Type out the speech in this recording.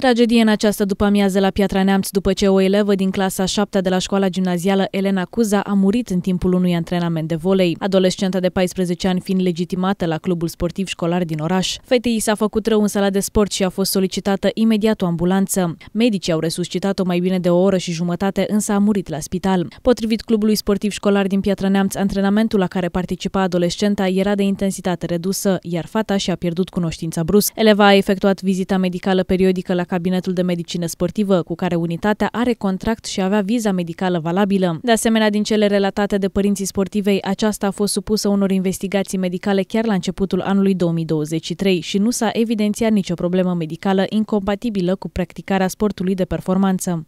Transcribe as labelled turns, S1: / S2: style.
S1: Tragedie în această după-amiază la Piatra Neamț după ce o elevă din clasa 7 de la școala gimnazială Elena Cuza a murit în timpul unui antrenament de volei. Adolescenta de 14 ani fiind legitimată la clubul sportiv școlar din oraș. Fetei s-a făcut rău în sala de sport și a fost solicitată imediat o ambulanță. Medicii au resuscitat-o mai bine de o oră și jumătate, însă a murit la spital. Potrivit clubului sportiv școlar din Piatra Neamț, antrenamentul la care participa adolescenta era de intensitate redusă, iar fata și-a pierdut cunoștința brusc. Eleva a efectuat vizita medicală periodică la Cabinetul de Medicină Sportivă, cu care unitatea are contract și avea viza medicală valabilă. De asemenea, din cele relatate de părinții sportivei, aceasta a fost supusă unor investigații medicale chiar la începutul anului 2023 și nu s-a evidențiat nicio problemă medicală incompatibilă cu practicarea sportului de performanță.